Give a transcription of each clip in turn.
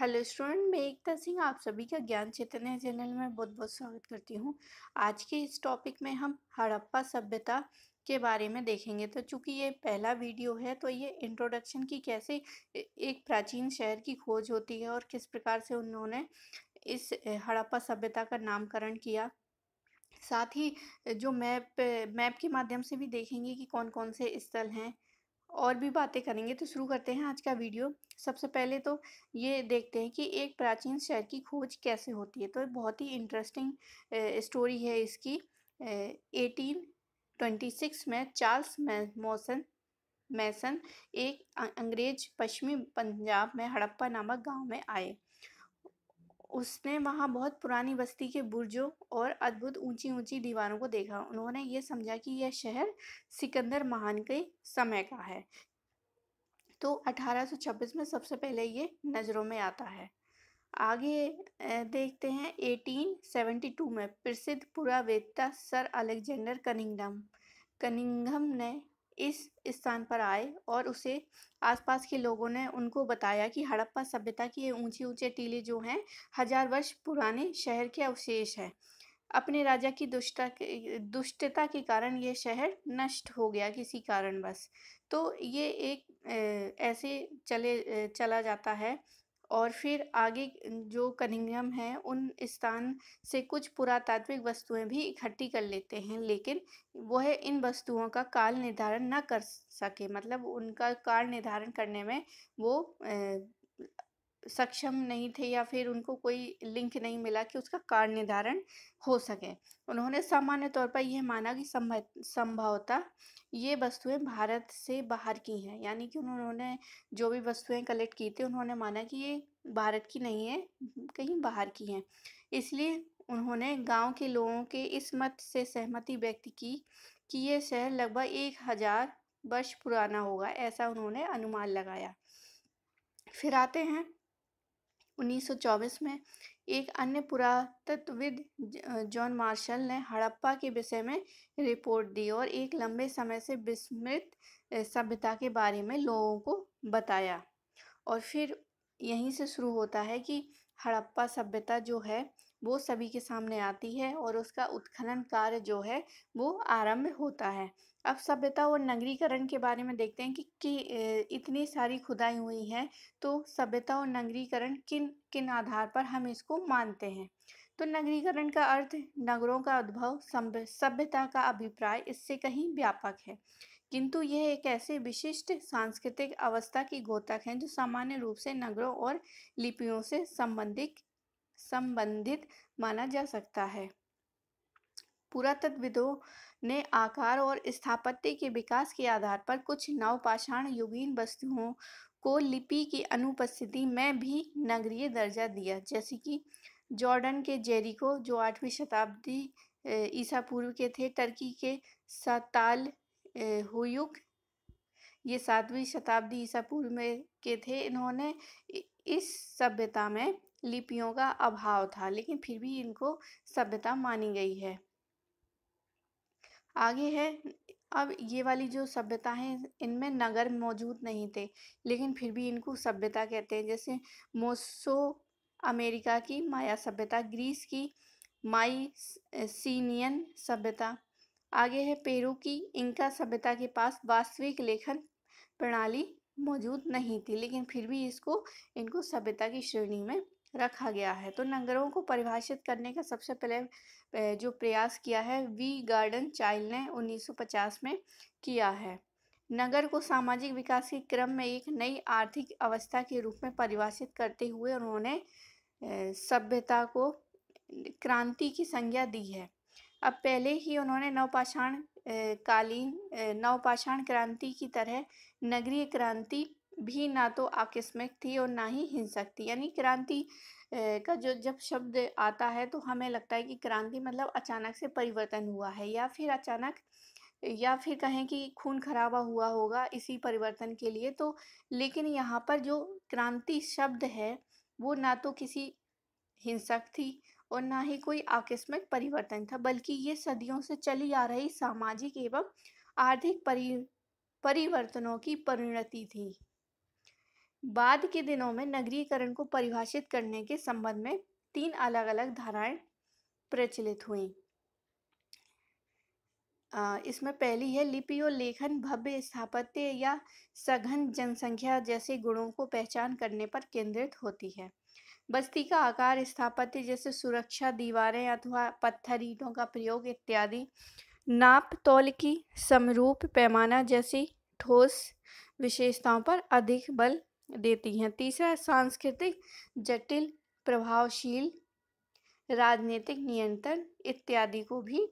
Hello student मैं एकता सिंह आप सभी का ज्ञान चेतन्य चैनल में बहुत बहुत स्वागत करती हूँ आज के इस टॉपिक में हम हड़प्पा सभ्यता के बारे में देखेंगे तो चूंकि ये पहला वीडियो है तो ये इंट्रोडक्शन की कैसे एक प्राचीन शहर की खोज होती है और किस प्रकार से उन्होंने इस हड़प्पा सभ्यता का नामकरण किया साथ ही जो मैप मैप के माध्यम से भी देखेंगे कि कौन कौन से स्थल हैं और भी बातें करेंगे तो शुरू करते हैं आज का वीडियो सबसे पहले तो ये देखते हैं कि एक प्राचीन शहर की खोज कैसे होती है तो बहुत ही इंटरेस्टिंग स्टोरी है इसकी एटीन ट्वेंटी सिक्स में चार्ल्स मोसन मैसन एक अंग्रेज पश्चिमी पंजाब में हड़प्पा नामक गांव में आए उसने वहाँ बहुत पुरानी बस्ती के बुर्जों और अद्भुत ऊंची ऊंची दीवारों को देखा उन्होंने ये समझा कि यह शहर सिकंदर महान के समय का है तो 1826 में सबसे पहले ये नज़रों में आता है आगे देखते हैं 1872 में प्रसिद्ध पुरावेत्ता सर अलेक्जेंडर कनिंगडम कनिंगम ने इस स्थान पर आए और उसे आसपास के लोगों ने उनको बताया कि हड़प्पा सभ्यता की ये ऊंचे ऊंचे टीले जो हैं हजार वर्ष पुराने शहर के अवशेष हैं अपने राजा की दुष्टा दुष्टता के कारण ये शहर नष्ट हो गया किसी कारणवश तो ये एक ऐसे चले चला जाता है और फिर आगे जो कनिंगम है उन स्थान से कुछ पुरातात्विक वस्तुएं भी इकट्ठी कर लेते हैं लेकिन वह इन वस्तुओं का काल निर्धारण न कर सके मतलब उनका काल निर्धारण करने में वो सक्षम नहीं थे या फिर उनको कोई लिंक नहीं मिला कि उसका कार्य निर्धारण हो सके उन्होंने सामान्य तौर पर यह माना कि संभवतः ये वस्तुएं भारत से बाहर की हैं यानी कि उन्होंने जो भी वस्तुएं कलेक्ट की थी उन्होंने माना कि ये भारत की नहीं है कहीं बाहर की हैं इसलिए उन्होंने गांव के लोगों के इस मत से सहमति व्यक्त की कि यह शहर लगभग एक हज़ार वर्ष पुराना होगा ऐसा उन्होंने अनुमान लगाया फिर आते हैं 1924 में एक अन्य पुरातत्वविद जॉन मार्शल ने हड़प्पा के विषय में रिपोर्ट दी और एक लंबे समय से विस्मृत सभ्यता के बारे में लोगों को बताया और फिर यहीं से शुरू होता है कि हड़प्पा सभ्यता जो है वो सभी के सामने आती है और उसका उत्खनन कार्य जो है वो आरंभ होता है अब सभ्यता और नगरीकरण के बारे में देखते हैं कि, कि इतनी सारी खुदाई हुई है तो सभ्यता और नगरीकरण किन किन आधार पर हम इसको मानते हैं तो नगरीकरण का अर्थ नगरों का उद्भव सभ्यता का अभिप्राय इससे कहीं व्यापक है किंतु यह एक ऐसे विशिष्ट सांस्कृतिक अवस्था की गोतक है जो सामान्य रूप से नगरों और लिपियों से संबंधित संबंधित माना जा सकता है पुरातत्वविदों ने आकार और स्थापत्य के विकास के आधार पर कुछ नवपाषाण युगीन वस्तुओं को लिपि की अनुपस्थिति में भी नगरीय दर्जा दिया जैसे कि जॉर्डन के जेरिको जो आठवीं शताब्दी ईसा पूर्व के थे टर्की के सताल हुयुक ये सातवीं शताब्दी ईसा पूर्व में के थे इन्होंने इस सभ्यता में लिपियों का अभाव था लेकिन फिर भी इनको सभ्यता मानी गई है आगे है अब ये वाली जो सभ्यता है इनमें नगर मौजूद नहीं थे लेकिन फिर भी इनको सभ्यता कहते हैं जैसे मोसो अमेरिका की माया सभ्यता ग्रीस की माई सीनियन सभ्यता आगे है पेरू की इनका सभ्यता के पास वास्तविक लेखन प्रणाली मौजूद नहीं थी लेकिन फिर भी इसको इनको सभ्यता की श्रेणी में रखा गया है तो नगरों को परिभाषित करने का सबसे पहले जो प्रयास किया है वी गार्डन चाइल्ड ने 1950 में किया है नगर को सामाजिक विकास के क्रम में एक नई आर्थिक अवस्था के रूप में परिभाषित करते हुए उन्होंने सभ्यता को क्रांति की संज्ञा दी है अब पहले ही उन्होंने नवपाषाण कालीन नवपाषाण क्रांति की तरह नगरीय क्रांति भी ना तो आकस्मिक थी और ना ही हिंसक थी यानी क्रांति का जो जब शब्द आता है तो हमें लगता है कि क्रांति मतलब अचानक से परिवर्तन हुआ है या फिर अचानक या फिर कहें कि खून खराबा हुआ होगा इसी परिवर्तन के लिए तो लेकिन यहाँ पर जो क्रांति शब्द है वो ना तो किसी हिंसक थी और ना ही कोई आकस्मिक परिवर्तन था बल्कि ये सदियों से चली आ रही सामाजिक एवं आर्थिक परि परिवर्तनों की परिणति थी बाद के दिनों में नगरीकरण को परिभाषित करने के संबंध में तीन अलग अलग धाराएं प्रचलित हुई इसमें पहली है लिपि और लेखन भव्य स्थापत्य या सघन जनसंख्या जैसे गुणों को पहचान करने पर केंद्रित होती है बस्ती का आकार स्थापत्य जैसे सुरक्षा दीवारें अथवा पत्थर ईटों का प्रयोग इत्यादि नाप तौल की समरूप पैमाना जैसी ठोस विशेषताओं पर अधिक बल देती हैं तीसरा सांस्कृतिक जटिल प्रभावशील राजनीतिक नियंत्रण इत्यादि को भी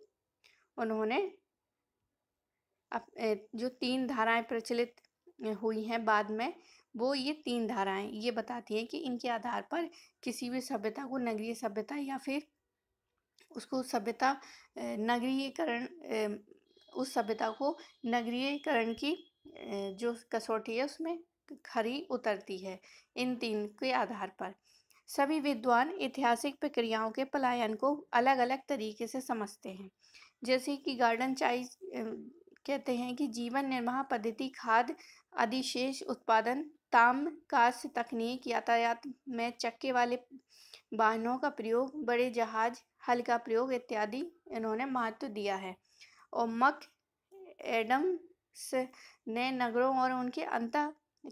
उन्होंने जो तीन धाराएं प्रचलित हुई हैं बाद में वो ये तीन धाराएं ये बताती हैं कि इनके आधार पर किसी भी सभ्यता को नगरीय सभ्यता या फिर उसको सभ्यता नगरीयकरण उस सभ्यता को नगरीयकरण की जो कसौटी है उसमें खरी उतरती है इन तीन के आधार पर सभी विद्वान ऐतिहासिक प्रक्रियाओं के पलायन को अलग अलग तरीके से समझते हैं जैसे कि गार्डन चाइज कहते हैं कि जीवन निर्वाह पद्धति खाद अधिशेष उत्पादन ताम कास्ट तकनीक यातायात में चक्के वाले वाहनों का प्रयोग बड़े जहाज हल का प्रयोग इत्यादि इन्होंने महत्व दिया है और मक एडम्स ने नगरों और उनके अंत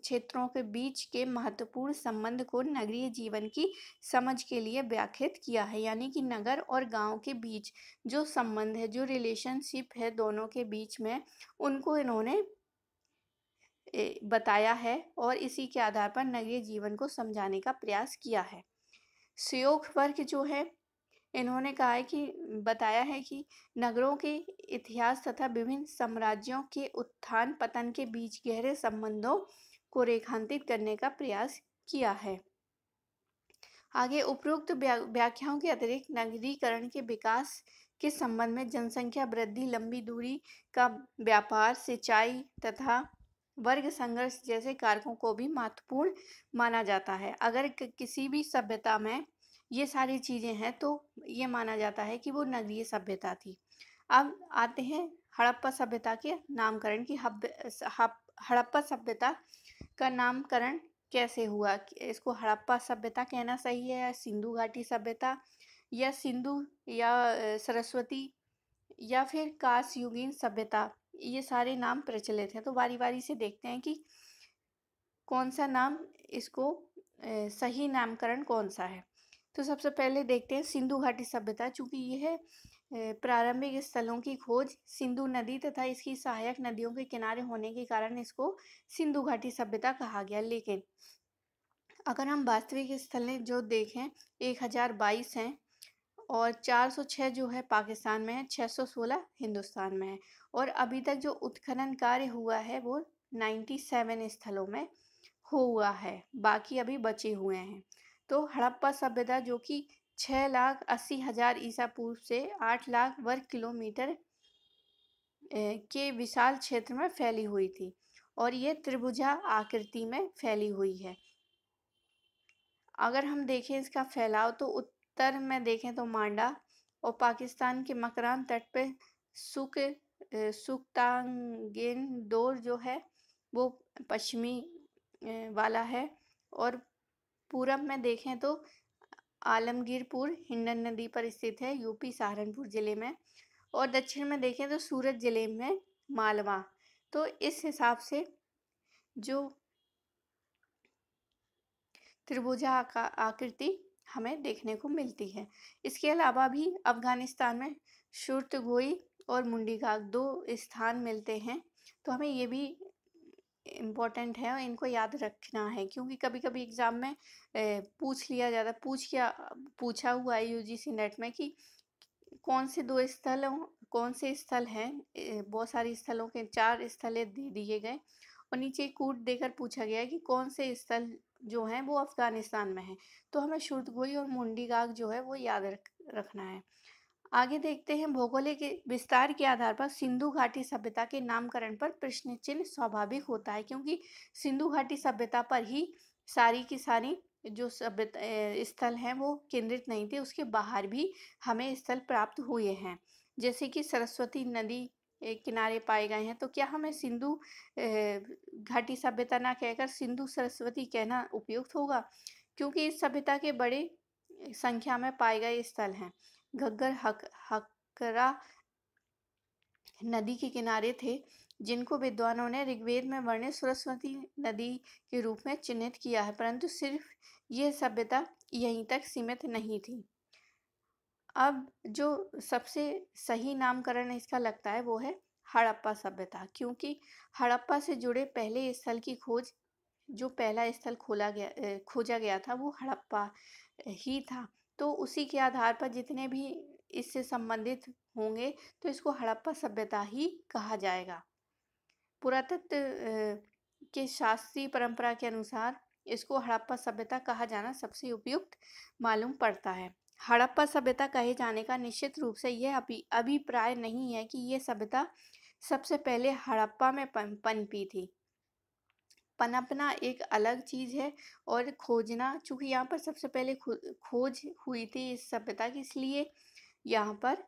क्षेत्रों के बीच के महत्वपूर्ण संबंध को नगरीय जीवन की समझ के लिए व्याख्यात किया है यानी कि नगर और गांव के बीच जो संबंध है जो रिलेशनशिप है दोनों के बीच में उनको इन्होंने बताया है और इसी के आधार पर नगरीय जीवन को समझाने का प्रयास किया है सुयोग वर्ग जो है इन्होंने कहा है कि बताया है कि नगरों के इतिहास तथा विभिन्न साम्राज्यों के उत्थान पतन के बीच गहरे संबंधों को रेखांतित करने का प्रयास किया है आगे उपरोक्त व्याख्याओं के अतिरिक्त नगरीकरण के विकास के संबंध में जनसंख्या वृद्धि लंबी दूरी का व्यापार सिंचाई तथा वर्ग संघर्ष जैसे कारकों को भी महत्वपूर्ण माना जाता है अगर किसी भी सभ्यता में ये सारी चीज़ें हैं तो ये माना जाता है कि वो नगरीय सभ्यता थी अब आते हैं हड़प्पा सभ्यता के नामकरण की हब हड़प्पा सभ्यता का नामकरण कैसे हुआ इसको हड़प्पा सभ्यता कहना सही है या सिंधु घाटी सभ्यता या सिंधु या सरस्वती या फिर काश युगीन सभ्यता ये सारे नाम प्रचलित हैं तो बारी बारी से देखते हैं कि कौन सा नाम इसको सही नामकरण कौन सा है तो सबसे पहले देखते हैं सिंधु घाटी सभ्यता चूँकि ये है प्रारंभिक स्थलों की खोज सिंधु नदी तथा इसकी सहायक नदियों के किनारे होने के कारण इसको सिंधु घाटी सभ्यता कहा गया लेकिन अगर हम वास्तविक स्थलें जो देखें एक हज़ार बाईस हैं और चार सौ 406 जो है पाकिस्तान में है सौ सोलह हिंदुस्तान में है और अभी तक जो उत्खनन कार्य हुआ है वो नाइन्टी सेवन स्थलों में हो हुआ है बाकी अभी बचे हुए हैं तो हड़प्पा सभ्यता जो कि छः लाख अस्सी हज़ार ईसा पूर्व से आठ लाख वर्ग किलोमीटर के विशाल क्षेत्र में फैली हुई थी और ये त्रिभुजा आकृति में फैली हुई है अगर हम देखें इसका फैलाव तो उत्तर में देखें तो मांडा और पाकिस्तान के मकरान तट पे सुख सुखतांगेन दौर जो है वो पश्चिमी वाला है और पूरब में देखें तो आलमगीरपुर हिंडन नदी पर स्थित है यूपी सहारनपुर ज़िले में और दक्षिण में देखें तो सूरत ज़िले में मालवा तो इस हिसाब से जो त्रिभुजा आकृति हमें देखने को मिलती है इसके अलावा भी अफगानिस्तान में शुरतगोई गोई और मुंडीगाग दो स्थान मिलते हैं तो हमें ये भी इम्पॉर्टेंट है और इनको याद रखना है क्योंकि कभी कभी एग्ज़ाम में पूछ लिया जाता पूछ किया पूछा हुआ है यू नेट में कि कौन से दो स्थल कौन से स्थल हैं बहुत सारे स्थलों के चार स्थल दे दिए गए और नीचे कूट देकर पूछा गया कि कौन से स्थल जो हैं वो अफगानिस्तान में हैं तो हमें शुद्धगोई और मुंडीगाग जो है वो याद रख रखना है आगे देखते हैं भौगोलिक विस्तार के आधार पर सिंधु घाटी सभ्यता के नामकरण पर प्रश्न चिन्ह स्वाभाविक होता है क्योंकि सिंधु घाटी सभ्यता पर ही सारी की सारी जो सभ्यता स्थल हैं वो केंद्रित नहीं थे उसके बाहर भी हमें स्थल प्राप्त हुए हैं जैसे कि सरस्वती नदी किनारे पाए गए हैं तो क्या हमें सिंधु घाटी सभ्यता ना कहकर सिंधु सरस्वती कहना उपयुक्त होगा क्योंकि इस सभ्यता के बड़े संख्या में पाए गए स्थल हैं घग्गर हक हकरा नदी के किनारे थे जिनको विद्वानों ने ऋग्वेद में वर्णित सरस्वती नदी के रूप में चिन्हित किया है परंतु सिर्फ यह सभ्यता यहीं तक सीमित नहीं थी अब जो सबसे सही नामकरण इसका लगता है वो है हड़प्पा सभ्यता क्योंकि हड़प्पा से जुड़े पहले स्थल की खोज जो पहला स्थल खोला गया खोजा गया था वो हड़प्पा ही था तो उसी के आधार पर जितने भी इससे संबंधित होंगे तो इसको हड़प्पा सभ्यता ही कहा जाएगा पुरातत्व के शास्त्रीय परंपरा के अनुसार इसको हड़प्पा सभ्यता कहा जाना सबसे उपयुक्त मालूम पड़ता है हड़प्पा सभ्यता कहे जाने का निश्चित रूप से यह अभी अभिप्राय नहीं है कि यह सभ्यता सबसे पहले हड़प्पा में पनपी थी पनपना एक अलग चीज़ है और खोजना चूँकि यहाँ पर सबसे पहले खोज हुई थी इस सभ्यता की इसलिए यहाँ पर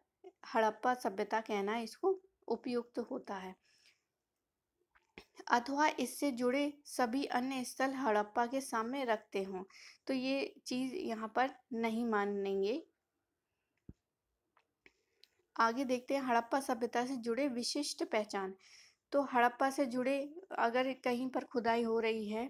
हड़प्पा सभ्यता कहना इसको उपयुक्त होता है अथवा इससे जुड़े सभी अन्य स्थल हड़प्पा के सामने रखते हों तो ये चीज़ यहाँ पर नहीं मानेंगे आगे देखते हैं हड़प्पा सभ्यता से जुड़े विशिष्ट पहचान तो हड़प्पा से जुड़े अगर कहीं पर खुदाई हो रही है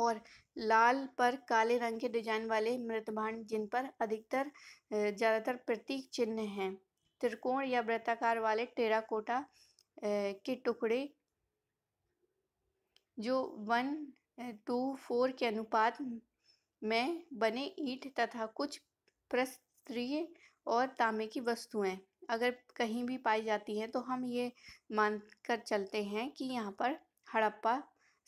और लाल पर काले रंग के डिजाइन वाले मृतभांड जिन पर अधिकतर ज़्यादातर प्रतीक चिन्ह हैं त्रिकोण या वृत्ताकार वाले टेराकोटा के टुकड़े जो वन टू फोर के अनुपात में बने ईंट तथा कुछ प्रस्तरीय और तांबे की वस्तुएं अगर कहीं भी पाई जाती है तो हम ये मान कर चलते हैं कि यहाँ पर हड़प्पा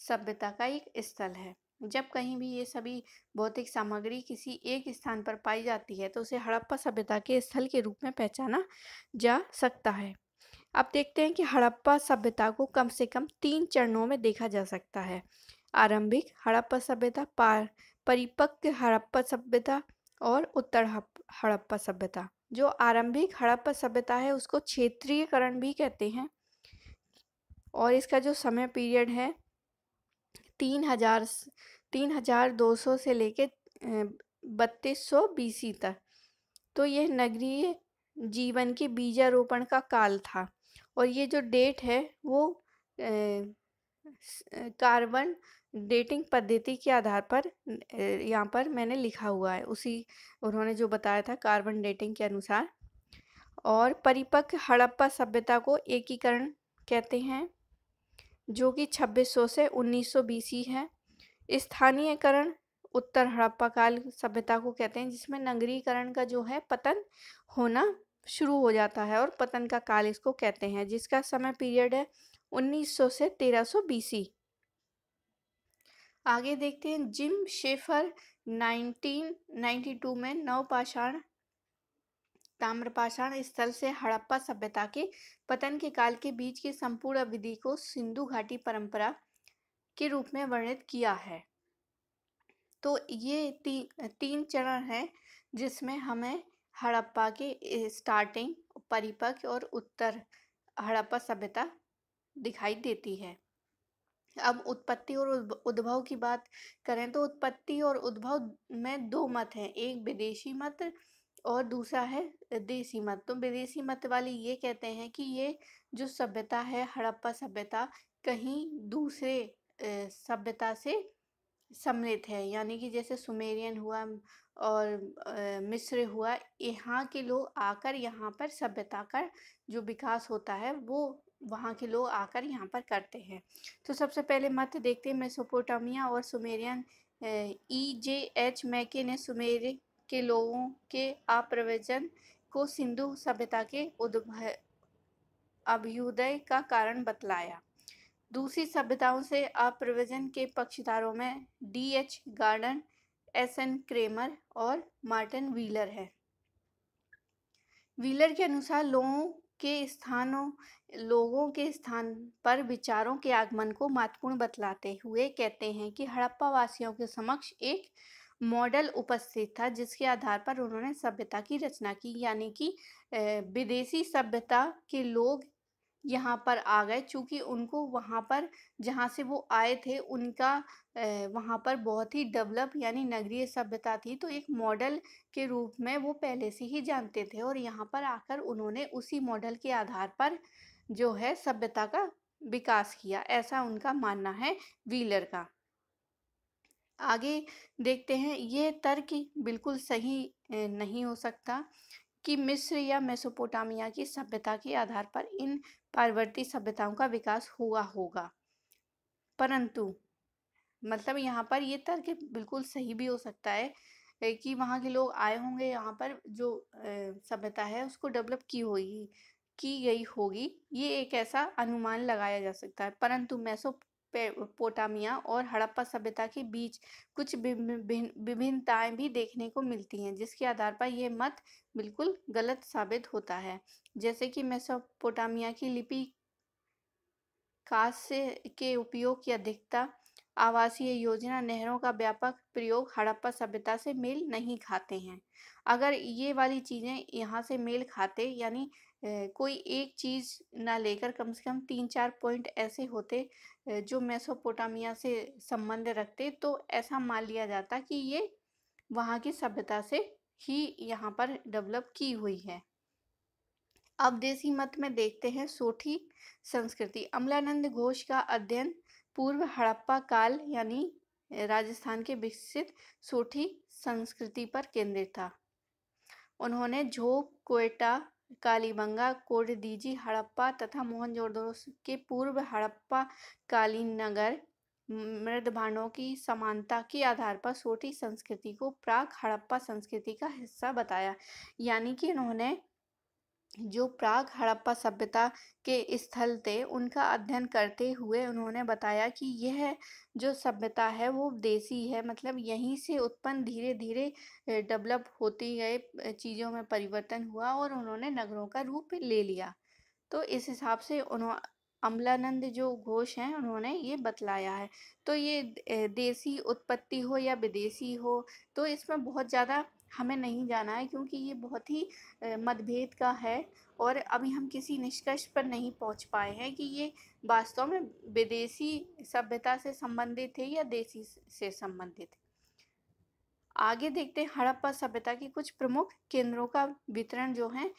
सभ्यता का एक स्थल है जब कहीं भी ये सभी भौतिक सामग्री किसी एक स्थान पर पाई जाती है तो उसे हड़प्पा सभ्यता के स्थल के रूप में पहचाना जा सकता है अब देखते हैं कि हड़प्पा सभ्यता को कम से कम तीन चरणों में देखा जा सकता है आरंभिक हड़प्पा सभ्यता पार परिपक्व हड़प्पा सभ्यता और उत्तर हड़प्पा सभ्यता जो आरंभिक हड़प्पा सभ्यता है उसको क्षेत्रीयकरण भी कहते हैं और इसका जो समय पीरियड है तीन हजार तीन हजार दो सौ से लेके बत्तीस सौ बीसी तक तो यह नगरीय जीवन के बीजारोपण का काल था और ये जो डेट है वो कार्बन डेटिंग पद्धति के आधार पर यहाँ पर मैंने लिखा हुआ है उसी उन्होंने जो बताया था कार्बन डेटिंग के अनुसार और परिपक्व हड़प्पा सभ्यता को एकीकरण कहते हैं जो कि 2600 से 1900 बीसी है स्थानीयकरण उत्तर हड़प्पा काल सभ्यता को कहते हैं जिसमें नगरीकरण का जो है पतन होना शुरू हो जाता है और पतन का काल इसको कहते हैं जिसका समय पीरियड है 1900 से 1300 बीसी आगे देखते हैं जिम शेफर 1992 में नवपाषाण ताम्रपाषाण स्थल से हड़प्पा सभ्यता के पतन के काल के बीच की संपूर्ण अवधि को सिंधु घाटी परंपरा के रूप में वर्णित किया है तो ये ती, तीन चरण हैं जिसमें हमें हड़प्पा के स्टार्टिंग परिपक्व और उत्तर हड़प्पा सभ्यता दिखाई देती है अब उत्पत्ति और उद्भव की बात करें तो उत्पत्ति और उद्भव में दो मत हैं एक विदेशी मत और दूसरा है देसी मत तो विदेशी मत वाले ये कहते हैं कि ये जो सभ्यता है हड़प्पा सभ्यता कहीं दूसरे सभ्यता से सम्मिलित है यानी कि जैसे सुमेरियन हुआ और मिस्र हुआ यहाँ के लोग आकर यहाँ पर सभ्यता का जो विकास होता है वो वहाँ के लोग आकर यहाँ पर करते हैं तो सबसे पहले मत देखते हैं मेसोपोटामिया और सुमेरियन ई जे एच मैके ने सुमेर के लोगों के अप्रवचन को सिंधु सभ्यता के उद्भ अभ्युदय का कारण बतलाया दूसरी सभ्यताओं से अप्रवचन के पक्षधारों में D H Gordon S N Kramer और मार्टिन व्हीलर है व्हीलर के अनुसार लोगों के स्थानों लोगों के स्थान पर विचारों के आगमन को महत्वपूर्ण बतलाते हुए कहते हैं कि हड़प्पा वासियों के समक्ष एक मॉडल उपस्थित था जिसके आधार पर उन्होंने सभ्यता की रचना की यानी कि विदेशी सभ्यता के लोग यहाँ पर आ गए चूँकि उनको वहाँ पर जहाँ से वो आए थे उनका वहाँ पर बहुत ही डेवलप यानी नगरीय सभ्यता थी तो एक मॉडल के रूप में वो पहले से ही जानते थे और यहाँ पर आकर उन्होंने उसी मॉडल के आधार पर जो है सभ्यता का विकास किया ऐसा उनका मानना है व्हीलर का आगे देखते हैं ये तर्क बिल्कुल सही नहीं हो सकता कि मिस्र या मेसोपोटामिया की सभ्यता के आधार पर इन पार्वती सभ्यताओं का विकास हुआ होगा परंतु मतलब यहाँ पर ये तर्क बिल्कुल सही भी हो सकता है कि वहाँ के लोग आए होंगे यहाँ पर जो सभ्यता है उसको डेवलप की होगी की गई होगी ये एक ऐसा अनुमान लगाया जा सकता है परंतु मैसो पोटामिया और हड़प्पा सभ्यता के बीच कुछ विभिन्नताएं भी भी देखने को मिलती हैं जिसके आधार पर यह मत बिल्कुल गलत साबित होता है जैसे कि मेसोपोटामिया की लिपि कास्य के उपयोग की अधिकता आवासीय योजना नहरों का व्यापक प्रयोग हड़प्पा सभ्यता से मेल नहीं खाते हैं अगर ये वाली चीज़ें यहाँ से मेल खाते यानी कोई एक चीज़ ना लेकर कम से कम तीन चार पॉइंट ऐसे होते जो मेसोपोटामिया से संबंध रखते तो ऐसा मान लिया जाता कि ये वहाँ की सभ्यता से ही यहाँ पर डेवलप की हुई है अब देसी मत में देखते हैं सोठी संस्कृति अमलानंद घोष का अध्ययन पूर्व हड़प्पा काल यानी राजस्थान के विकसित सोठी संस्कृति पर केंद्रित था उन्होंने झोप कोयटा कालीबंगा कोडीजी हड़प्पा तथा मोहनजोदड़ो के पूर्व हड़प्पा कालीनगर नगर मृदभांडों की समानता के आधार पर छोटी संस्कृति को प्राक हड़प्पा संस्कृति का हिस्सा बताया यानी कि उन्होंने जो प्राग हड़प्पा सभ्यता के स्थल थे उनका अध्ययन करते हुए उन्होंने बताया कि यह जो सभ्यता है वो देसी है मतलब यहीं से उत्पन्न धीरे धीरे डेवलप होती गए चीज़ों में परिवर्तन हुआ और उन्होंने नगरों का रूप ले लिया तो इस हिसाब से उन्होंने अम्लानंद जो घोष हैं उन्होंने ये बतलाया है तो ये देसी उत्पत्ति हो या विदेशी हो तो इसमें बहुत ज़्यादा हमें नहीं जाना है क्योंकि ये बहुत ही मतभेद का है और अभी हम किसी निष्कर्ष पर नहीं पहुंच पाए हैं कि ये वास्तव में विदेशी सभ्यता से संबंधित है या देसी से संबंधित है आगे देखते हैं हड़प्पा सभ्यता के कुछ प्रमुख केंद्रों का वितरण जो है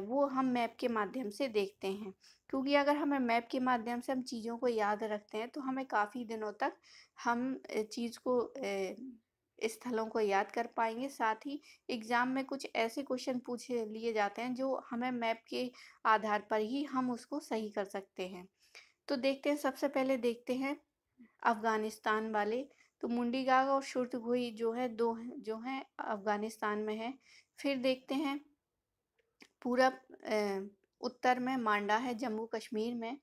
वो हम मैप के माध्यम से देखते हैं क्योंकि अगर हमें मैप के माध्यम से हम चीज़ों को याद रखते हैं तो हमें काफ़ी दिनों तक हम चीज़ को स्थलों को याद कर पाएंगे साथ ही एग्ज़ाम में कुछ ऐसे क्वेश्चन पूछे लिए जाते हैं जो हमें मैप के आधार पर ही हम उसको सही कर सकते हैं तो देखते हैं सबसे पहले देखते हैं अफ़गानिस्तान वाले तो मुंडीगाग और शुर्तगोई जो है दो जो हैं अफ़गानिस्तान में है फिर देखते हैं पूरा उत्तर में मांडा है जम्मू कश्मीर में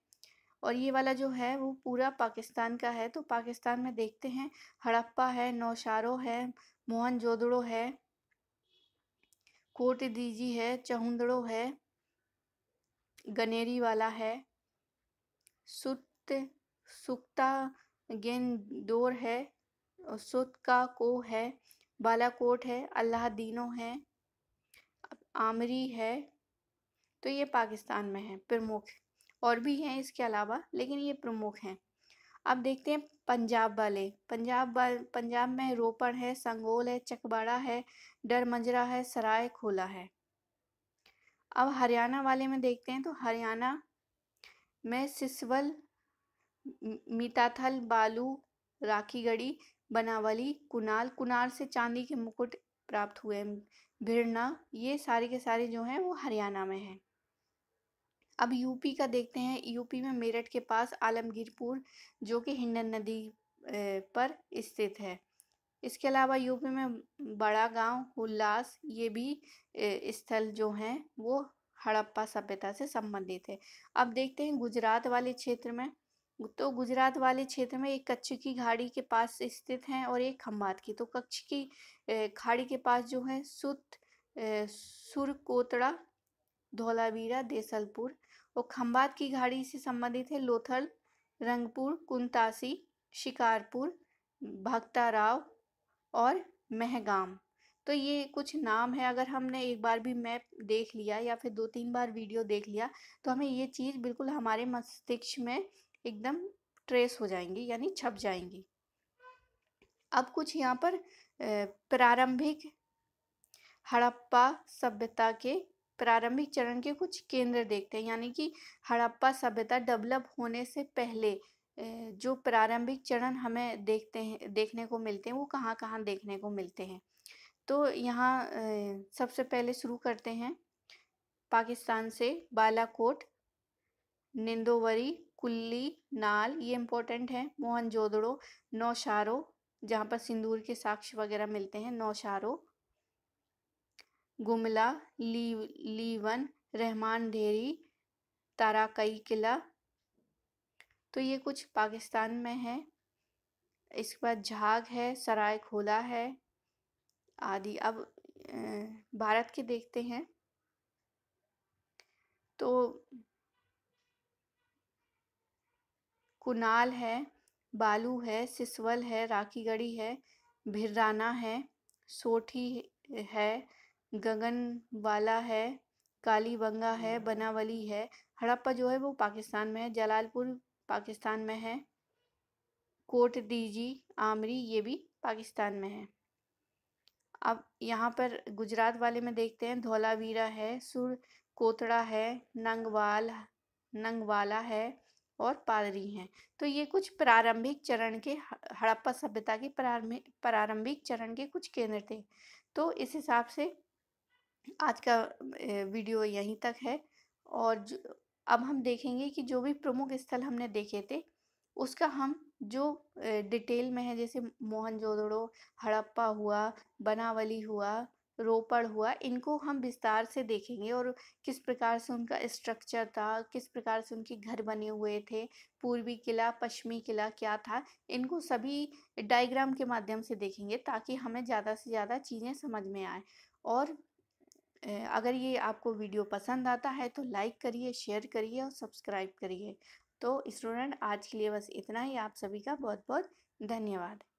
और ये वाला जो है वो पूरा पाकिस्तान का है तो पाकिस्तान में देखते हैं हड़प्पा है नौशारो है मोहन जोदड़ो है कोट दीजी है चहुंदड़ो है गनेरी वाला है सुत सुक्ता गेंदोर है सुत का को है बालाकोट है अल्लाह दीनो है आमरी है तो ये पाकिस्तान में है प्रमुख और भी हैं इसके अलावा लेकिन ये प्रमुख हैं अब देखते हैं पंजाब वाले पंजाब पंजाब में रोपड़ है संगोल है चकबाड़ा है डरमंजरा है सराय खोला है अब हरियाणा वाले में देखते हैं तो हरियाणा में सिसवल मीताथल बालू राखीगढ़ी बनावली कुनाल कुनाल से चांदी के मुकुट प्राप्त हुए भिड़ना ये सारे के सारे जो हैं वो हरियाणा में हैं अब यूपी का देखते हैं यूपी में मेरठ के पास आलमगीरपुर जो कि हिंडन नदी पर स्थित है इसके अलावा यूपी में बड़ा गांव उल्लास ये भी स्थल जो हैं वो हड़प्पा सभ्यता से संबंधित है अब देखते हैं गुजरात वाले क्षेत्र में तो गुजरात वाले क्षेत्र में एक कच्छ की खाड़ी के पास स्थित हैं और एक खम्बात की तो कच्छ की खाड़ी के पास जो है सुत सुरकोतड़ा धोलावीरा देसलपुर वो खम्बात की घाड़ी से संबंधित है लोथल रंगपुर कुंतासी शिकारपुर भक्ताराव और महगाम तो ये कुछ नाम है अगर हमने एक बार भी मैप देख लिया या फिर दो तीन बार वीडियो देख लिया तो हमें ये चीज़ बिल्कुल हमारे मस्तिष्क में एकदम ट्रेस हो जाएंगी यानी छप जाएंगी अब कुछ यहाँ पर प्रारंभिक हड़प्पा सभ्यता के प्रारंभिक चरण के कुछ केंद्र देखते हैं यानी कि हड़प्पा सभ्यता डेवलप होने से पहले जो प्रारंभिक चरण हमें देखते हैं देखने को मिलते हैं वो कहाँ कहाँ देखने को मिलते हैं तो यहाँ सबसे पहले शुरू करते हैं पाकिस्तान से बालाकोट निंदोवरी कुल्ली नाल ये इम्पोर्टेंट है मोहनजोदड़ो नौशारो जहाँ पर सिंदूर के साक्ष्य वगैरह मिलते हैं नौशारो गुमला ली लीवन रहमान डेरी ताराकई किला तो ये कुछ पाकिस्तान में है इसके बाद झाग है सराय खोला है आदि अब भारत के देखते हैं तो कुनाल है बालू है सिसवल है राखीगढ़ी है भिराना है सोठी है गगन वाला है कालीबंगा है हम्म। बनावली है हड़प्पा जो है वो पाकिस्तान में है जलालपुर पाकिस्तान में है कोट डीजी आमरी ये भी पाकिस्तान में है अब यहाँ पर गुजरात वाले में देखते हैं धौलावीरा है सुर कोतड़ा है नंगवाल नंगवाला है और पादरी हैं तो ये कुछ प्रारंभिक चरण के हड़प्पा सभ्यता के प्रारंभिक प्रारंभिक चरण के कुछ केंद्र थे तो इस हिसाब से आज का वीडियो यहीं तक है और अब हम देखेंगे कि जो भी प्रमुख स्थल हमने देखे थे उसका हम जो डिटेल में है जैसे मोहनजोदड़ो हड़प्पा हुआ बनावली हुआ रोपड़ हुआ इनको हम विस्तार से देखेंगे और किस प्रकार से उनका स्ट्रक्चर था किस प्रकार से उनके घर बने हुए थे पूर्वी किला पश्चिमी किला क्या था इनको सभी डायग्राम के माध्यम से देखेंगे ताकि हमें ज़्यादा से ज़्यादा चीज़ें समझ में आए और अगर ये आपको वीडियो पसंद आता है तो लाइक करिए शेयर करिए और सब्सक्राइब करिए तो स्टूडेंट आज के लिए बस इतना ही आप सभी का बहुत बहुत धन्यवाद